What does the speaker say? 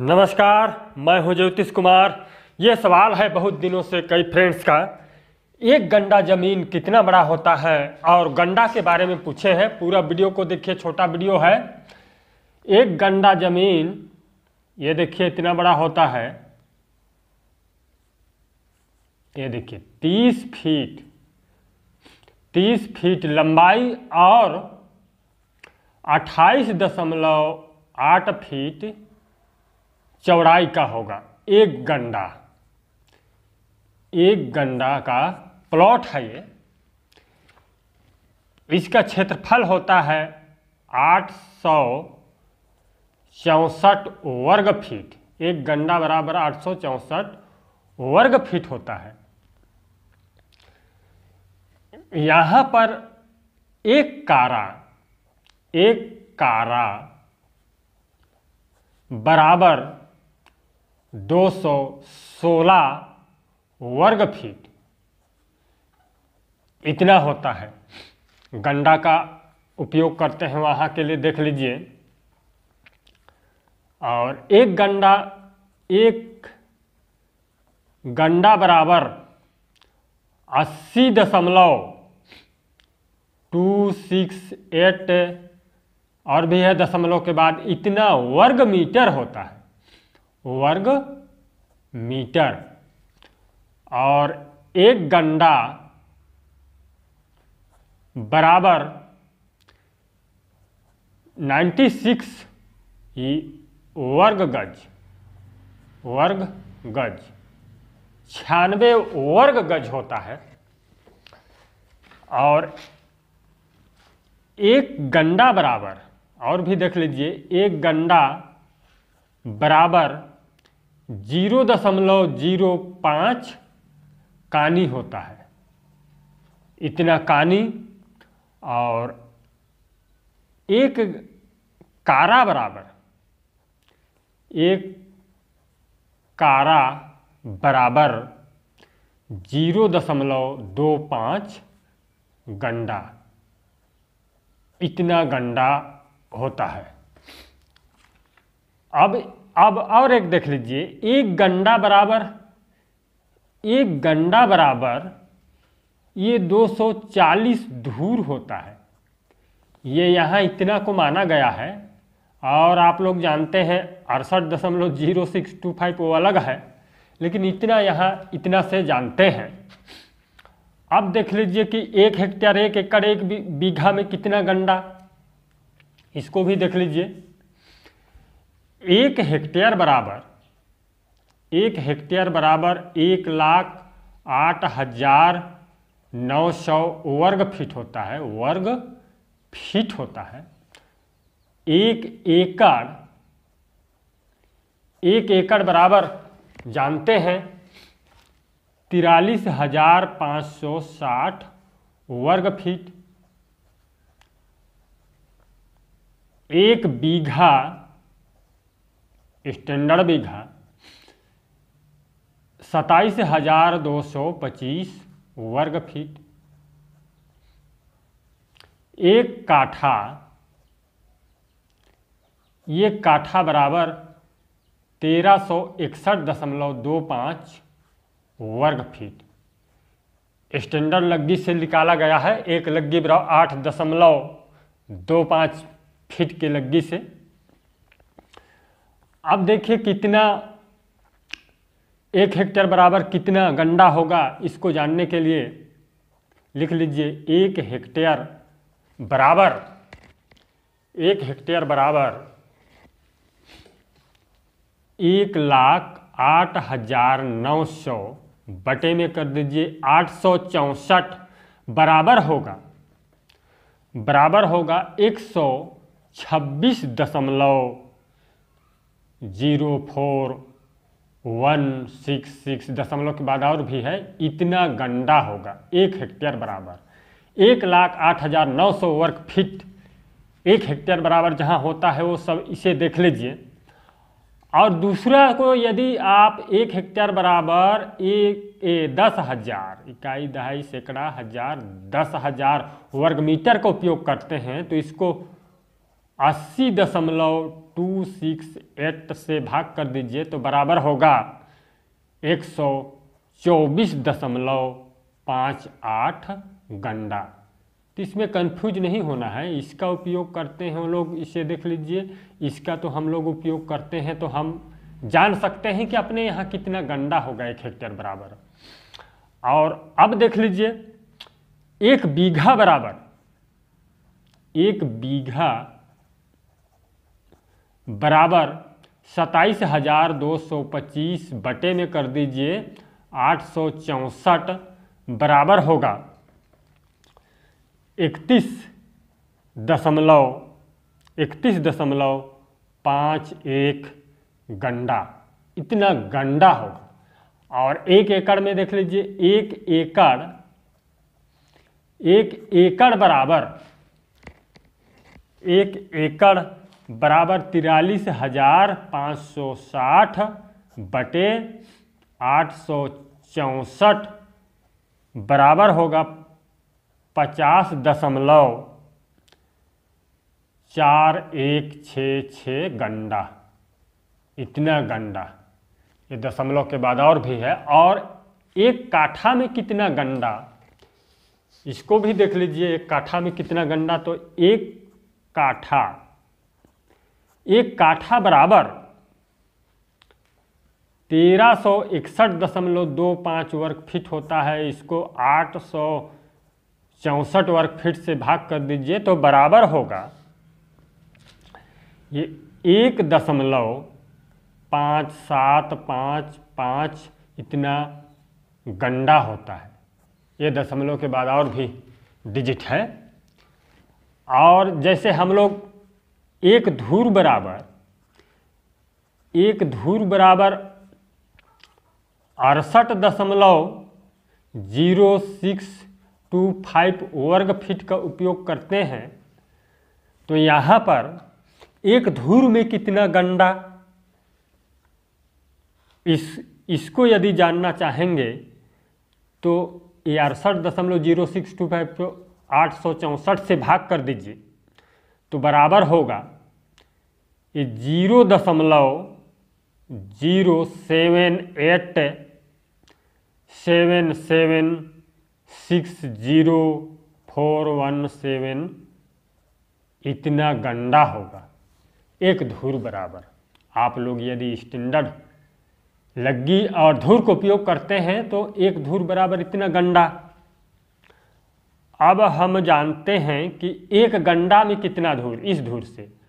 नमस्कार मैं हूं ज्योतिष कुमार ये सवाल है बहुत दिनों से कई फ्रेंड्स का एक गंडा जमीन कितना बड़ा होता है और गंडा के बारे में पूछे हैं पूरा वीडियो को देखिए छोटा वीडियो है एक गंडा जमीन ये देखिए इतना बड़ा होता है ये देखिए तीस फीट तीस फीट लंबाई और अट्ठाईस दशमलव आठ फीट चौड़ाई का होगा एक गंडा एक गंडा का प्लॉट है ये इसका क्षेत्रफल होता है आठ सौ चौंसठ वर्ग फीट एक गंडा बराबर आठ सौ चौंसठ वर्ग फीट होता है यहाँ पर एक कारा एक कारा बराबर 216 वर्ग फीट इतना होता है गंडा का उपयोग करते हैं वहाँ के लिए देख लीजिए और एक गंडा एक गंडा बराबर अस्सी दशमलव टू सिक्स एट और भी है दशमलव के बाद इतना वर्ग मीटर होता है वर्ग मीटर और एक गंडा बराबर 96 वर्ग गज वर्ग गज छियानवे वर्ग गज होता है और एक गंडा बराबर और भी देख लीजिए एक गंडा बराबर जीरो दशमलव जीरो पाँच कानी होता है इतना कानी और एक कारा बराबर एक कारा बराबर जीरो दशमलव दो पाँच गंडा इतना गंडा होता है अब अब और एक देख लीजिए एक गंडा बराबर एक गंडा बराबर ये 240 धूर होता है ये यहाँ इतना को माना गया है और आप लोग जानते हैं अड़सठ दशमलव जीरो सिक्स टू फाइव वो अलग है लेकिन इतना यहाँ इतना से जानते हैं अब देख लीजिए कि एक हेक्टेयर एक एकड़ एक बीघा में कितना गंडा इसको भी देख लीजिए एक हेक्टेयर बराबर एक हेक्टेयर बराबर एक लाख आठ हजार नौ सौ वर्ग फीट होता है वर्ग फीट होता है एक एकड़ एक एकड़ बराबर जानते हैं तिरालीस हजार पाँच सौ साठ वर्ग फीट एक बीघा स्टैंडर्ड बीघा सताईस हजार दो सौ पच्चीस वर्ग फीट एक काठा ये काठा बराबर तेरह सौ इकसठ दशमलव दो पाँच वर्ग फीट स्टैंडर्ड लग्गी से निकाला गया है एक लग्गी बराबर आठ दशमलव दो पाँच फीट के लग्गी से अब देखिए कितना एक हेक्टेयर बराबर कितना गंडा होगा इसको जानने के लिए लिख लीजिए एक हेक्टेयर बराबर एक हेक्टेयर बराबर एक लाख आठ हजार नौ सौ बटे में कर दीजिए आठ सौ चौंसठ बराबर होगा बराबर होगा एक सौ छब्बीस दशमलव zero four one six six दशमलव के बाद और भी है इतना गंदा होगा एक हेक्टेयर बराबर एक लाख आठ हज़ार नौ सौ वर्ग फीट एक हेक्टेयर बराबर जहाँ होता है वो सब इसे देख लीजिए और दूसरा को यदि आप एक हेक्टेयर बराबर एक ए, दस हज़ार इकाई दहाई सैकड़ा हज़ार दस हज़ार वर्ग मीटर का उपयोग करते हैं तो इसको अस्सी दशमलव टू सिक्स एट से भाग कर दीजिए तो बराबर होगा एक सौ चौबीस दशमलव पाँच आठ गंडा तो इसमें कन्फ्यूज नहीं होना है इसका उपयोग करते हैं लोग इसे देख लीजिए इसका तो हम लोग उपयोग करते हैं तो हम जान सकते हैं कि अपने यहाँ कितना गंडा होगा एक हेक्टेयर बराबर और अब देख लीजिए एक बीघा बराबर एक बीघा बराबर सताईस हज़ार दो सौ पच्चीस बटे में कर दीजिए आठ सौ चौंसठ बराबर होगा इकतीस दशमलव इकतीस दशमलव पाँच एक गंडा इतना गंडा होगा और एक एकड़ में देख लीजिए एक एकड़ एक एकड़ बराबर एक एकड़ बराबर तिरालीस हजार पाँच सौ साठ बटे आठ सौ चौंसठ बराबर होगा पचास दशमलव चार एक छ छ गंडा इतना गंडा ये दशमलव के बाद और भी है और एक काठा में कितना गंडा इसको भी देख लीजिए एक काठा में कितना गंडा तो एक काठा एक काठा बराबर तेरह सौ इकसठ दशमलव दो पाँच वर्ग फीट होता है इसको आठ सौ चौंसठ वर्ग फीट से भाग कर दीजिए तो बराबर होगा ये एक दशमलव पाँच सात पाँच पाँच इतना गंडा होता है ये दशमलव के बाद और भी डिजिट है और जैसे हम लोग एक धूर बराबर एक धूर बराबर अड़सठ दशमलव जीरो सिक्स टू फाइव वर्ग फीट का उपयोग करते हैं तो यहाँ पर एक धूर में कितना गंडा इस इसको यदि जानना चाहेंगे तो ये अड़सठ दशमलव जीरो सिक्स टू फाइव आठ सौ चौंसठ से भाग कर दीजिए तो बराबर होगा ये जीरो दशमलव zero seven eight seven seven six zero four one seven इतना गंदा होगा एक धूर बराबर आप लोग यदि स्टैंडर्ड लग्गी और धूर को उपयोग करते हैं तो एक धूर बराबर इतना गंदा अब हम जानते हैं कि एक गंडा में कितना धूल इस धूर से